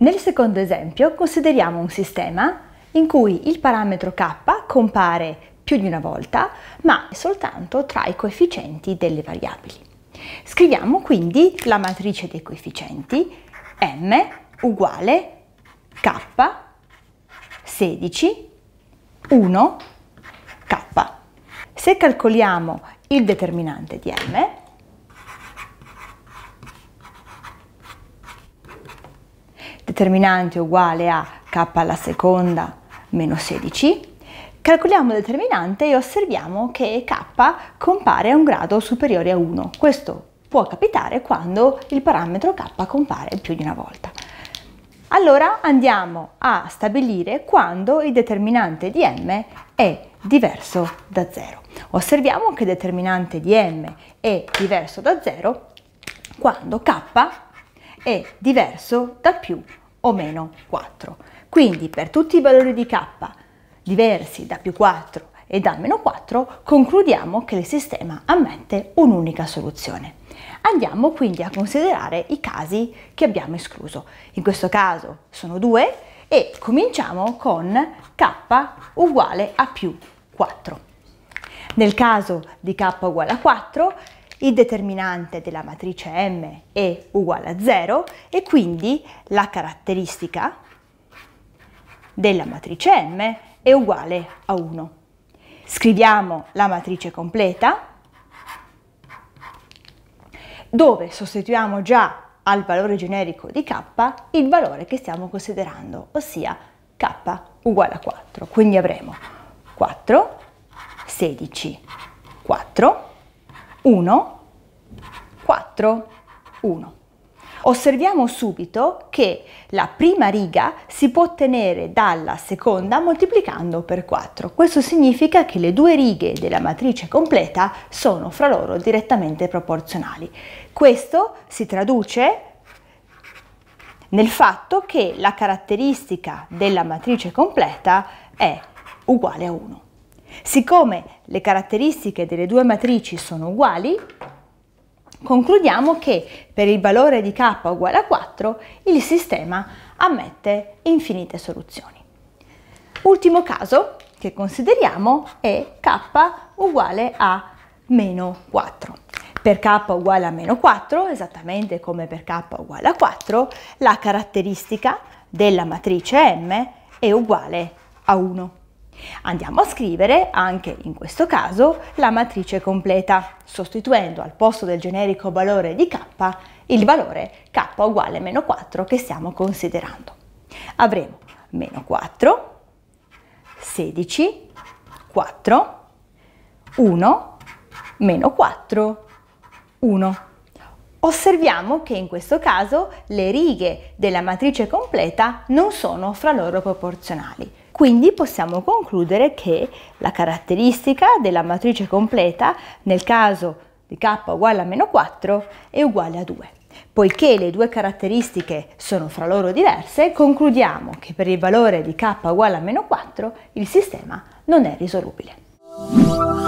Nel secondo esempio consideriamo un sistema in cui il parametro k compare più di una volta, ma soltanto tra i coefficienti delle variabili. Scriviamo quindi la matrice dei coefficienti m uguale k 16 1 k. Se calcoliamo il determinante di m, determinante uguale a k alla seconda meno 16, calcoliamo il determinante e osserviamo che k compare a un grado superiore a 1. Questo può capitare quando il parametro k compare più di una volta. Allora andiamo a stabilire quando il determinante di m è diverso da 0. Osserviamo che il determinante di m è diverso da 0 quando k è diverso da più o meno 4. Quindi per tutti i valori di k diversi da più 4 e da meno 4 concludiamo che il sistema ammette un'unica soluzione. Andiamo quindi a considerare i casi che abbiamo escluso. In questo caso sono due e cominciamo con k uguale a più 4. Nel caso di k uguale a 4 il determinante della matrice M è uguale a 0 e quindi la caratteristica della matrice M è uguale a 1. Scriviamo la matrice completa dove sostituiamo già al valore generico di k il valore che stiamo considerando, ossia k uguale a 4. Quindi avremo 4, 16, 4 1, 4, 1. Osserviamo subito che la prima riga si può ottenere dalla seconda moltiplicando per 4. Questo significa che le due righe della matrice completa sono fra loro direttamente proporzionali. Questo si traduce nel fatto che la caratteristica della matrice completa è uguale a 1. Siccome le caratteristiche delle due matrici sono uguali, concludiamo che per il valore di k uguale a 4 il sistema ammette infinite soluzioni. Ultimo caso che consideriamo è k uguale a meno 4. Per k uguale a meno 4, esattamente come per k uguale a 4, la caratteristica della matrice M è uguale a 1. Andiamo a scrivere anche in questo caso la matrice completa, sostituendo al posto del generico valore di k il valore k uguale meno 4 che stiamo considerando. Avremo meno 4, 16, 4, 1, meno 4, 1. Osserviamo che in questo caso le righe della matrice completa non sono fra loro proporzionali, quindi possiamo concludere che la caratteristica della matrice completa nel caso di k uguale a meno 4 è uguale a 2. Poiché le due caratteristiche sono fra loro diverse, concludiamo che per il valore di k uguale a meno 4 il sistema non è risolubile.